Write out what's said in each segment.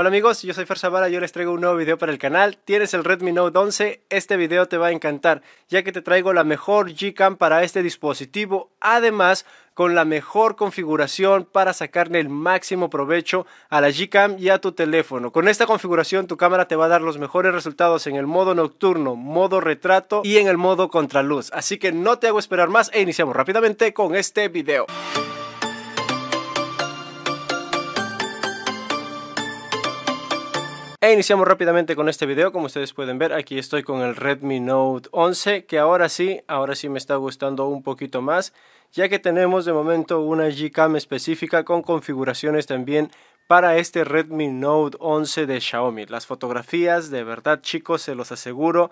Hola amigos, yo soy Fer y yo les traigo un nuevo video para el canal. Tienes el Redmi Note 11, este video te va a encantar, ya que te traigo la mejor Gcam para este dispositivo, además con la mejor configuración para sacarle el máximo provecho a la Gcam y a tu teléfono. Con esta configuración tu cámara te va a dar los mejores resultados en el modo nocturno, modo retrato y en el modo contraluz. Así que no te hago esperar más e iniciamos rápidamente con este video. E iniciamos rápidamente con este video, como ustedes pueden ver, aquí estoy con el Redmi Note 11, que ahora sí, ahora sí me está gustando un poquito más, ya que tenemos de momento una Gcam específica con configuraciones también para este Redmi Note 11 de Xiaomi. Las fotografías, de verdad chicos, se los aseguro,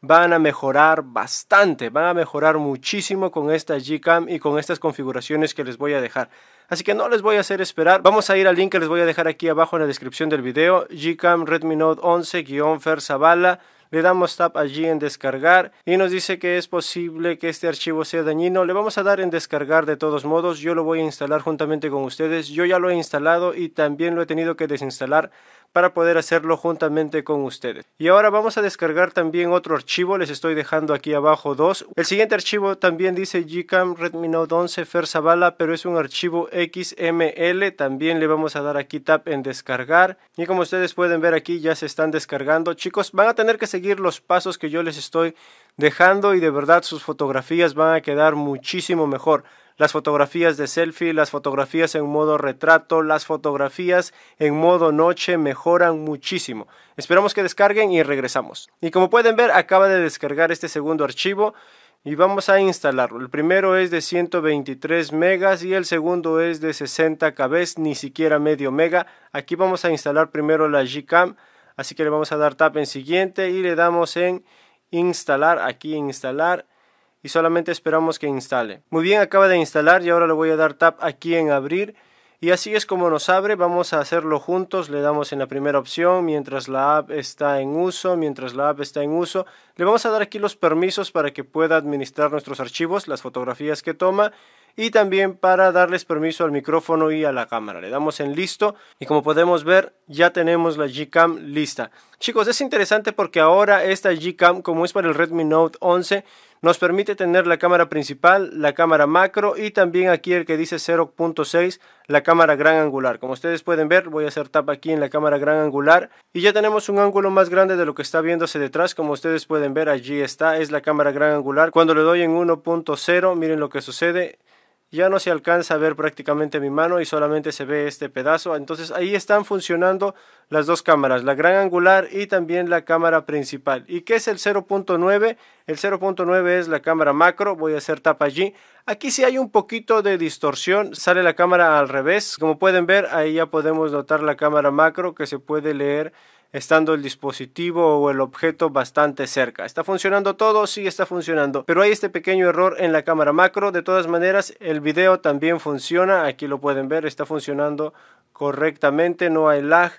van a mejorar bastante, van a mejorar muchísimo con esta Gcam y con estas configuraciones que les voy a dejar. Así que no les voy a hacer esperar, vamos a ir al link que les voy a dejar aquí abajo en la descripción del video, Gcam Redmi Note 11-Fer Le damos tap allí en descargar y nos dice que es posible que este archivo sea dañino. Le vamos a dar en descargar de todos modos. Yo lo voy a instalar juntamente con ustedes. Yo ya lo he instalado y también lo he tenido que desinstalar para poder hacerlo juntamente con ustedes. Y ahora vamos a descargar también otro archivo, les estoy dejando aquí abajo dos. El siguiente archivo también dice gcam redmi note 11 Bala, pero es un archivo XML, también le vamos a dar aquí tap en descargar. Y como ustedes pueden ver aquí ya se están descargando. Chicos, van a tener que seguir los pasos que yo les estoy dejando y de verdad sus fotografías van a quedar muchísimo mejor las fotografías de selfie, las fotografías en modo retrato, las fotografías en modo noche mejoran muchísimo. Esperamos que descarguen y regresamos. Y como pueden ver, acaba de descargar este segundo archivo y vamos a instalarlo. El primero es de 123 megas y el segundo es de 60 kb, ni siquiera medio mega. Aquí vamos a instalar primero la Gcam, así que le vamos a dar tap en siguiente y le damos en instalar, aquí instalar y solamente esperamos que instale. Muy bien, acaba de instalar y ahora le voy a dar tap aquí en abrir. Y así es como nos abre, vamos a hacerlo juntos, le damos en la primera opción, mientras la app está en uso, mientras la app está en uso, le vamos a dar aquí los permisos para que pueda administrar nuestros archivos, las fotografías que toma y también para darles permiso al micrófono y a la cámara. Le damos en listo y como podemos ver ya tenemos la Gcam lista. Chicos, es interesante porque ahora esta Gcam como es para el Redmi Note 11 nos permite tener la cámara principal, la cámara macro y también aquí el que dice 0.6, la cámara gran angular. Como ustedes pueden ver, voy a hacer tap aquí en la cámara gran angular y ya tenemos un ángulo más grande de lo que está viéndose detrás. Como ustedes pueden ver, allí está, es la cámara gran angular. Cuando le doy en 1.0, miren lo que sucede ya no se alcanza a ver prácticamente mi mano y solamente se ve este pedazo. Entonces ahí están funcionando las dos cámaras, la gran angular y también la cámara principal. ¿Y qué es el 0.9? El 0.9 es la cámara macro, voy a hacer tapa allí. Aquí sí hay un poquito de distorsión, sale la cámara al revés. Como pueden ver, ahí ya podemos notar la cámara macro que se puede leer estando el dispositivo o el objeto bastante cerca. ¿Está funcionando todo? Sí, está funcionando. Pero hay este pequeño error en la cámara macro. De todas maneras, el video también funciona. Aquí lo pueden ver, está funcionando correctamente, no hay lag.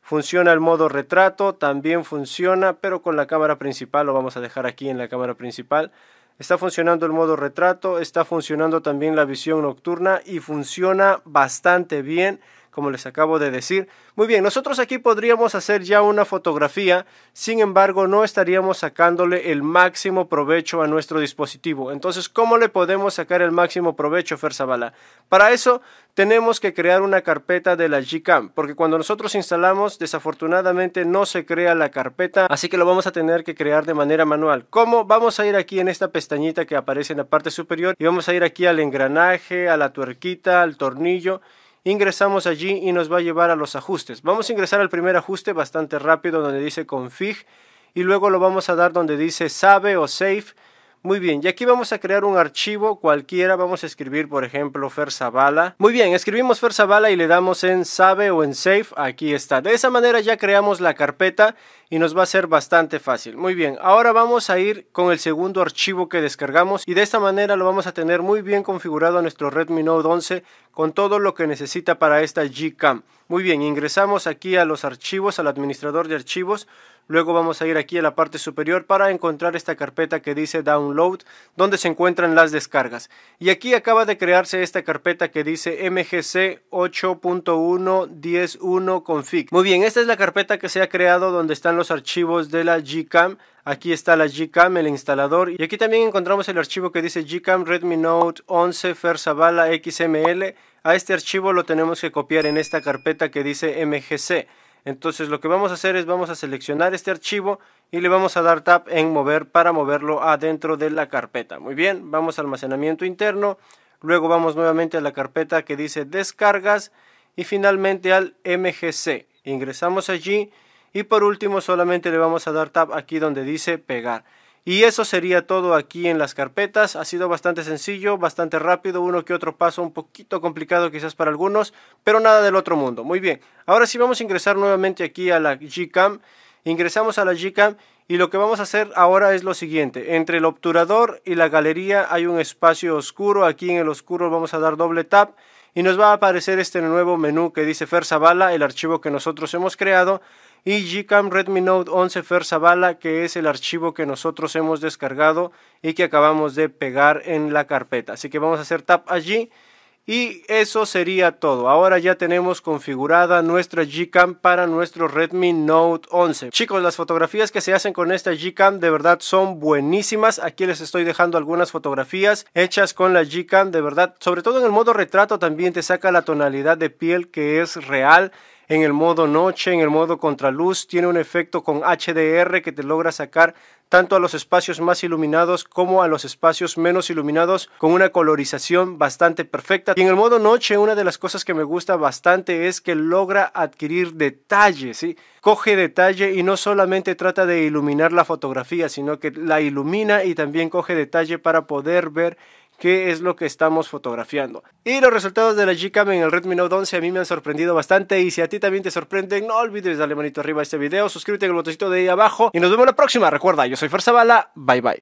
Funciona el modo retrato, también funciona, pero con la cámara principal, lo vamos a dejar aquí en la cámara principal. Está funcionando el modo retrato, está funcionando también la visión nocturna y funciona bastante bien como les acabo de decir. Muy bien, nosotros aquí podríamos hacer ya una fotografía, sin embargo no estaríamos sacándole el máximo provecho a nuestro dispositivo. Entonces, ¿cómo le podemos sacar el máximo provecho, Ferzabala? Para eso tenemos que crear una carpeta de la Gcam, porque cuando nosotros instalamos, desafortunadamente no se crea la carpeta, así que lo vamos a tener que crear de manera manual. ¿Cómo? Vamos a ir aquí en esta pestañita que aparece en la parte superior y vamos a ir aquí al engranaje, a la tuerquita, al tornillo ingresamos allí y nos va a llevar a los ajustes. Vamos a ingresar al primer ajuste bastante rápido donde dice config y luego lo vamos a dar donde dice save o save muy bien, y aquí vamos a crear un archivo cualquiera, vamos a escribir por ejemplo Ferzabala. Muy bien, escribimos Ferzabala y le damos en Save o en Save, aquí está. De esa manera ya creamos la carpeta y nos va a ser bastante fácil. Muy bien, ahora vamos a ir con el segundo archivo que descargamos y de esta manera lo vamos a tener muy bien configurado nuestro Redmi Note 11 con todo lo que necesita para esta Gcam. Muy bien, ingresamos aquí a los archivos, al administrador de archivos. Luego vamos a ir aquí a la parte superior para encontrar esta carpeta que dice Download, donde se encuentran las descargas. Y aquí acaba de crearse esta carpeta que dice MGC 8.1.10.1 config. Muy bien, esta es la carpeta que se ha creado donde están los archivos de la Gcam. Aquí está la Gcam, el instalador. Y aquí también encontramos el archivo que dice Gcam Redmi Note 11 Fersabala XML. A este archivo lo tenemos que copiar en esta carpeta que dice MGC. Entonces lo que vamos a hacer es vamos a seleccionar este archivo y le vamos a dar tap en mover para moverlo adentro de la carpeta. Muy bien, vamos al almacenamiento interno, luego vamos nuevamente a la carpeta que dice descargas y finalmente al mgc. Ingresamos allí y por último solamente le vamos a dar tap aquí donde dice pegar. Y eso sería todo aquí en las carpetas. Ha sido bastante sencillo, bastante rápido, uno que otro paso un poquito complicado quizás para algunos, pero nada del otro mundo. Muy bien, ahora sí vamos a ingresar nuevamente aquí a la Gcam. Ingresamos a la Gcam y lo que vamos a hacer ahora es lo siguiente. Entre el obturador y la galería hay un espacio oscuro. Aquí en el oscuro vamos a dar doble tap y nos va a aparecer este nuevo menú que dice Zavala, el archivo que nosotros hemos creado, y Gcam Redmi Note 11 Zavala, que es el archivo que nosotros hemos descargado y que acabamos de pegar en la carpeta. Así que vamos a hacer tap allí y eso sería todo. Ahora ya tenemos configurada nuestra Gcam para nuestro Redmi Note 11. Chicos, las fotografías que se hacen con esta Gcam de verdad son buenísimas. Aquí les estoy dejando algunas fotografías hechas con la Gcam de verdad. Sobre todo en el modo retrato también te saca la tonalidad de piel que es real en el modo noche, en el modo contraluz, tiene un efecto con HDR que te logra sacar tanto a los espacios más iluminados como a los espacios menos iluminados con una colorización bastante perfecta. Y en el modo noche una de las cosas que me gusta bastante es que logra adquirir detalles coge detalle y no solamente trata de iluminar la fotografía, sino que la ilumina y también coge detalle para poder ver qué es lo que estamos fotografiando. Y los resultados de la G-Cam en el Redmi Note 11 a mí me han sorprendido bastante y si a ti también te sorprenden, no olvides darle manito arriba a este video, suscríbete en el botoncito de ahí abajo y nos vemos la próxima. Recuerda, yo soy Farzabala, bye bye.